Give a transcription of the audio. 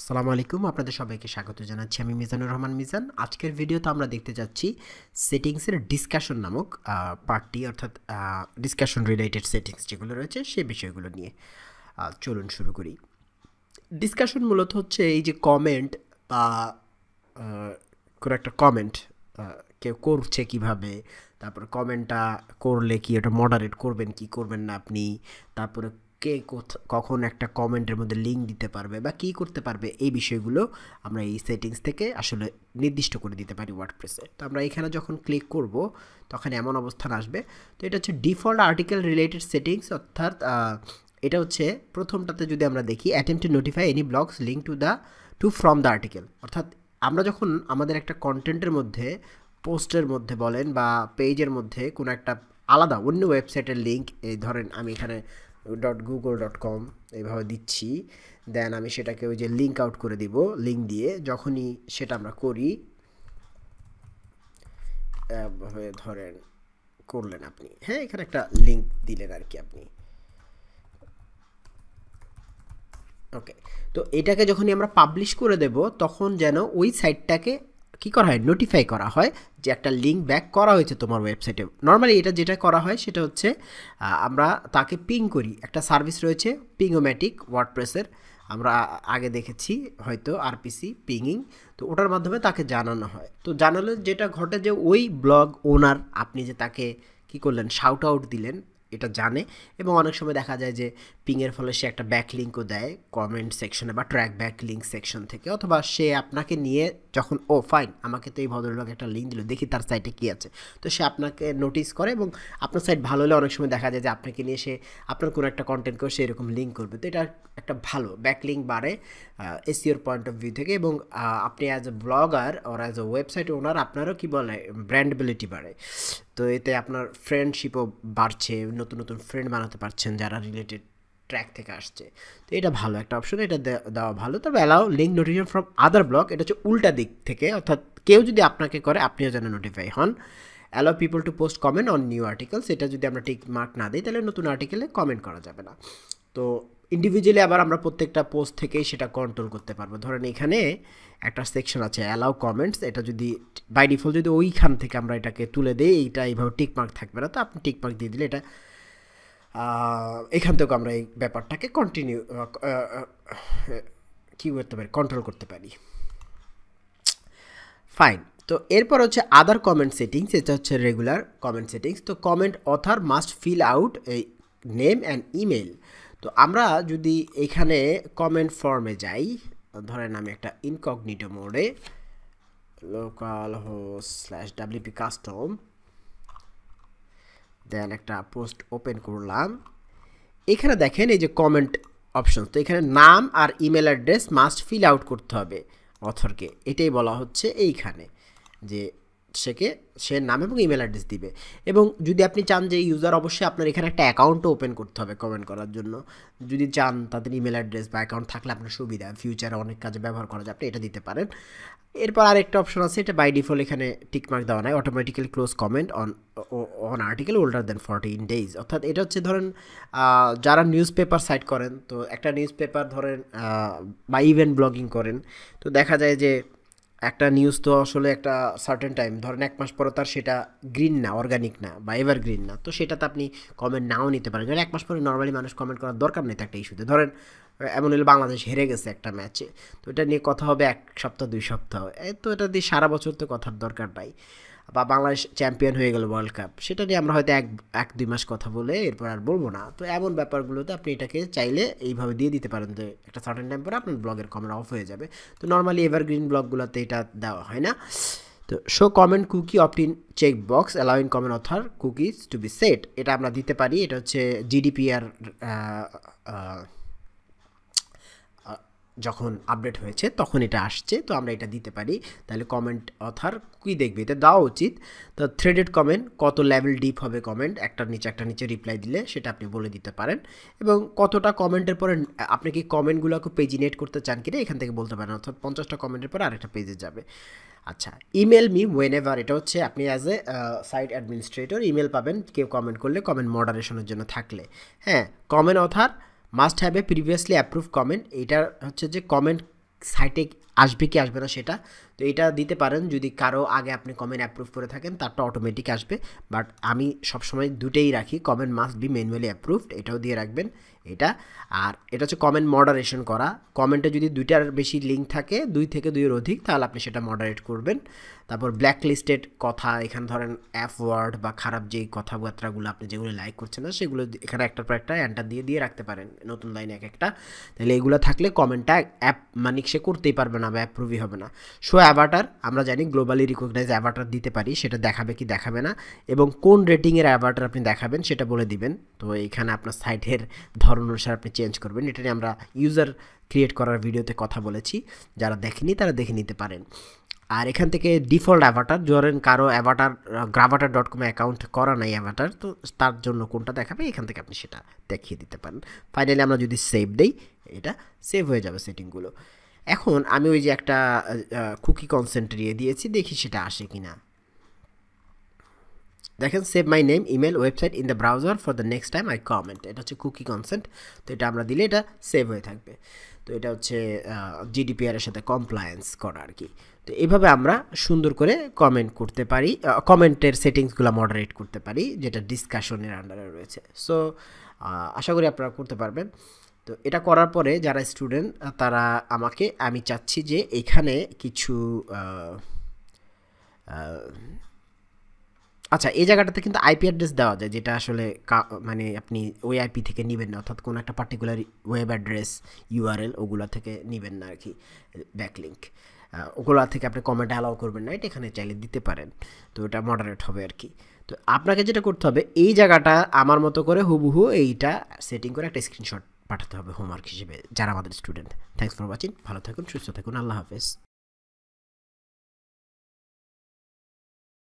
আসসালামু আলাইকুম আপনাদের সবাইকে স্বাগত জানাচ্ছি আমি মিজানুর রহমান মিজান আজকের ভিডিওতে আমরা দেখতে যাচ্ছি সেটিংসের ডিসকাশন নামক পার্টটি অর্থাৎ ডিসকাশন রিলেটেড সেটিংস যেগুলো রয়েছে সে বিষয়গুলো নিয়ে চলুন শুরু করি ডিসকাশন মূলত হচ্ছে এই যে কমেন্ট বা কোনো একটা কমেন্ট কেউ করছে কিভাবে তারপরে কমেন্টটা করলে কি ওটা মডারেট করবেন কি করবেন না আপনি তারপরে কে কখন একটা কমেন্টের মধ্যে লিঙ্ক দিতে পারবে বা কি করতে পারবে এই বিষয়গুলো আমরা এই সেটিংস থেকে আসলে নির্দিষ্ট করে দিতে পারি ওয়ার্ডপ্রেসে তো আমরা এখানে যখন ক্লিক করব তখন এমন অবস্থান আসবে তো এটা হচ্ছে ডিফল্ট আর্টিকেল রিলেটেড সেটিংস অর্থাৎ এটা হচ্ছে প্রথমটাতে যদি আমরা দেখি attempt to notify any blogs link to the to from the article অর্থাৎ আমরা যখন আমাদের একটা কন্টেন্টের মধ্যে পোস্টের মধ্যে বলেন বা পেজের মধ্যে কোনো একটা আলাদা অন্য ওয়েবসাইটের লিঙ্ক এই ধরেন আমি এখানে ডট গুগল ডট কম এইভাবে দিচ্ছি দেন আমি সেটাকে ওই যে লিঙ্ক আউট করে দিব লিঙ্ক দিয়ে যখনই সেটা আমরা করি ধরেন করলেন আপনি হ্যাঁ এখানে একটা লিঙ্ক দিলেন আর কি আপনি ওকে তো এটাকে যখনই আমরা পাবলিশ করে দেব তখন যেন ওই সাইটটাকে কি করা হয় নোটিফাই করা হয় যে একটা লিঙ্ক ব্যাক করা হয়েছে তোমার ওয়েবসাইটে নর্মালি এটা যেটা করা হয় সেটা হচ্ছে আমরা তাকে পিং করি একটা সার্ভিস রয়েছে পিংওম্যাটিক ওয়ার্ডপ্রেসের আমরা আগে দেখেছি হয়তো আরপিসি পিংইং তো ওটার মাধ্যমে তাকে জানানো হয় তো জানালে যেটা ঘটে যে ওই ব্লগ ওনার আপনি যে তাকে কি করলেন শাউট আউট দিলেন এটা জানে এবং অনেক সময় দেখা যায় যে পিংয়ের ফলে সে একটা ব্যাক লিঙ্কও দেয় কমেন্ট সেকশনে বা ট্র্যাক ব্যাক লিঙ্ক সেকশন থেকে অথবা সে আপনাকে নিয়ে যখন ও ফাইন আমাকে তো এই ভদ্রলোক একটা লিঙ্ক দিল দেখি তার সাইটে কী আছে তো সে আপনাকে নোটিস করে এবং আপনার সাইট ভালো হলে অনেক সময় দেখা যায় যে আপনাকে নিয়ে সে আপনার কোনো একটা কন্টেন্টকেও সে এরকম লিঙ্ক করবে তো এটা একটা ভালো লিঙ্ক বাড়ে এসিওর পয়েন্ট অফ ভিউ থেকে এবং আপনি as a blogger or as a website owner আপনারও কী বলে ব্র্যান্ডেবিলিটি বাড়ে তো এতে আপনার ফ্রেন্ডশিপও বাড়ছে নতুন নতুন ফ্রেন্ড বানাতে পারছেন যারা রিলেটেড ট্র্যাক থেকে আসছে তো এটা ভালো একটা অপশন এটা দেওয়া ভালো তবে allow link notification from other blog এটা হচ্ছে উল্টা দিক থেকে অর্থাৎ কেউ যদি আপনাকে করে আপনিও যেন নোটিফাই হন allow people to post comment on new articles এটা যদি আমরা টিক মার্ক না দিই তাহলে নতুন আর্টিকেলে কমেন্ট করা যাবে না তো ইন্ডিভিজুয়ালি আবার আমরা প্রত্যেকটা পোস্ট থেকেই সেটা কন্ট্রোল করতে পারবো ধরেন এখানে একটা সেকশন আছে অ্যালাও কমেন্টস এটা যদি বাই ডিফল্ট যদি ওইখান থেকে আমরা এটাকে তুলে দিই এইটা এইভাবে টিকমার্ক থাকবে না তো আপনি টিকমার্ক দিয়ে দিলে এটা এখান থেকেও আমরা এই ব্যাপারটাকে কন্টিনিউ কী করতে পারি কন্ট্রোল করতে পারি ফাইন তো এরপর হচ্ছে আদার কমেন্ট সেটিংস এটা হচ্ছে রেগুলার কমেন্ট সেটিংস তো comment author must fill out এই নেম অ্যান্ড ইমেল তো আমরা যদি এখানে কমেন্ট ফর্মে যাই ধরেন আমি একটা ইনকগনিটো মোডে local host slash WP custom then একটা পোস্ট ওপেন করলাম এখানে দেখেন এই যে কমেন্ট অপশন তো এখানে নাম আর email address must fill out করতে হবে অথরকে এটাই বলা হচ্ছে এইখানে যে সেকে সে নাম এবং ইমেল অ্যাড্রেস দিবে এবং যদি আপনি চান যে ইউজার অবশ্যই আপনার এখানে একটা অ্যাকাউন্টও ওপেন করতে হবে কমেন্ট করার জন্য যদি চান তাদের ইমেল অ্যাড্রেস বা অ্যাকাউন্ট থাকলে আপনার সুবিধা ফিউচারে অনেক কাজে ব্যবহার করা যায় আপনি এটা দিতে পারেন এরপর আরেকটা অপশন আছে এটা বাই ডিফল্ট এখানে টিকমার্ক দেওয়া নাই automatically close comment on on article older than fourteen days অর্থাৎ এটা হচ্ছে ধরেন যারা নিউজ পেপার সাইট করেন তো একটা নিউজ পেপার ধরেন বা ইভেন্ট ব্লগিং করেন তো দেখা যায় যে একটা নিউজ তো আসলে একটা সার্টেন টাইম ধরেন এক মাস পরে তার সেটা গ্রিন না অর্গানিক না বা এভার গ্রিন না তো সেটাতে আপনি কমেন্ট নাও নিতে পারেন কারণ এক মাস পরে নর্মালি মানুষ কমেন্ট করার দরকার নেই তো একটা ইস্যুতে ধরেন এমন হলে বাংলাদেশ হেরে গেছে একটা ম্যাচে তো এটা নিয়ে কথা হবে এক সপ্তাহ দুই সপ্তাহ তো এটা দিয়ে সারা বছর তো কথার দরকার নাই বা বাংলাদেশ চ্যাম্পিয়ন হয়ে গেল ওয়ার্ল্ড কাপ সেটা নিয়ে আমরা হয়তো এক এক দুই মাস কথা বলে এরপর আর বলবো না তো এমন ব্যাপারগুলোতে আপনি এটাকে চাইলে এইভাবে দিয়ে দিতে পারেন তো একটা সার্টেন টাইম পরে আপনার ব্লগের কমেন্ট অফ হয়ে যাবে তো নর্মালি এভারগ্রিন ব্লগগুলোতে এটা দেওয়া হয় না তো show comment cookie in check box allowing comment author cookies to be set এটা আমরা দিতে পারি এটা হচ্ছে জিডিপিআর যখন আপডেট হয়েছে তখন এটা আসছে তো আমরা এটা দিতে পারি তাহলে কমেন্ট অথার কী দেখবে এটা দেওয়া উচিত তো থ্রেডেড কমেন্ট কত লেভেল ডিপ হবে কমেন্ট একটার নিচে একটা নিচে রিপ্লাই দিলে সেটা আপনি বলে দিতে পারেন এবং কতটা কমেন্টের পরে আপনি কি কমেন্টগুলোকে পেজিনেট করতে চান কিনা এখান থেকে বলতে পারেন অর্থাৎ পঞ্চাশটা কমেন্টের পরে আরেকটা পেজে যাবে আচ্ছা ইমেল মি ওয়েন এভার এটা হচ্ছে আপনি as a site administrator email পাবেন কেউ কমেন্ট করলে কমেন্ট মডারেশনের জন্য থাকলে হ্যাঁ comment author must have a previously approved comment এটা হচ্ছে যে কমেন্ট সাইটে আসবে কি আসবে না সেটা তো এটা দিতে পারেন যদি কারো আগে আপনি কমেন্ট অ্যাপ্রুভ করে থাকেন তারটা অটোমেটিক আসবে বাট আমি সবসময় দুটেই রাখি comment must be manually approved এটাও দিয়ে রাখবেন এটা আর এটা হচ্ছে কমেন্ট মডারেশন করা কমেন্টে যদি দুইটার বেশি লিঙ্ক থাকে দুই থেকে দুইয়ের অধিক তাহলে আপনি সেটা মডারেট করবেন তারপর ব্ল্যাক লিস্টেড কথা এখানে ধরেন অ্যাপ ওয়ার্ড বা খারাপ যেই কথাবার্তাগুলো আপনি যেগুলো লাইক করছেন না সেগুলো এখানে একটার পর একটা অ্যান্টার দিয়ে দিয়ে রাখতে পারেন নতুন লাইন এক একটা তাহলে এগুলো থাকলে কমেন্টটা অ্যাপ মানিক সে করতেই পারবে না বা অ্যাপ্রুভই হবে না সো অ্যাভাটার আমরা জানি গ্লোবালি রিকগনাইজ অ্যাভাটার দিতে পারি সেটা দেখাবে কি দেখাবে না এবং কোন রেটিংয়ের অ্যাভাটার আপনি দেখাবেন সেটা বলে দিবেন তো এখানে আপনার সাইটের ধরন অনুসারে আপনি চেঞ্জ করবেন এটা নিয়ে আমরা ইউজার ক্রিয়েট করার ভিডিওতে কথা বলেছি যারা দেখেনি তারা দেখে নিতে পারেন আর এখান থেকে ডিফল্ট অ্যাভাটার ধরেন কারো অ্যাভাটার গ্রাভাটার ডট কমে অ্যাকাউন্ট করা নাই অ্যাভাটার তো তার জন্য কোনটা দেখাবে এখান থেকে আপনি সেটা দেখিয়ে দিতে পারেন ফাইনালি আমরা যদি সেভ দেই এটা সেভ হয়ে যাবে সেটিংগুলো এখন আমি ওই যে একটা কুকি কনসেন্ট্রিয়ে দিয়েছি দেখি সেটা আসে কি না দেখেন save my name email website in the browser for the next time I comment এটা হচ্ছে কুকি কনসেন্ট তো এটা আমরা দিলে এটা সেভ হয়ে থাকবে তো এটা হচ্ছে জিডিপিআরের সাথে কমপ্লায়েন্স করা আর কি তো এভাবে আমরা সুন্দর করে কমেন্ট করতে পারি কমেন্টের সেটিংসগুলো মডারেট করতে পারি যেটা ডিসকাশনের আন্ডারে রয়েছে সো আশা করি আপনারা করতে পারবেন তো এটা করার পরে যারা স্টুডেন্ট তারা আমাকে আমি চাচ্ছি যে এখানে কিছু আচ্ছা এই জায়গাটাতে কিন্তু আইপি অ্যাড্রেস দেওয়া যায় যেটা আসলে মানে আপনি ওই আইপি থেকে নেবেন না অর্থাৎ কোনো একটা পার্টিকুলার ওয়েব অ্যাড্রেস ইউআরএল ওগুলো থেকে নেবেন না আর কি ব্যাকলিঙ্ক ওগুলো থেকে আপনি কমেন্ট অ্যালাউ করবেন না এটা এখানে চাইলে দিতে পারেন তো এটা মডারেট হবে আর কি তো আপনাকে যেটা করতে হবে এই জায়গাটা আমার মতো করে হুবহু এইটা সেটিং করে একটা স্ক্রিনশট পাঠাতে হবে হোমওয়ার্ক হিসেবে যারা আমাদের স্টুডেন্ট থ্যাংকস ফর ওয়াচিং ভালো থাকুন সুস্থ থাকুন আল্লাহ হাফেজ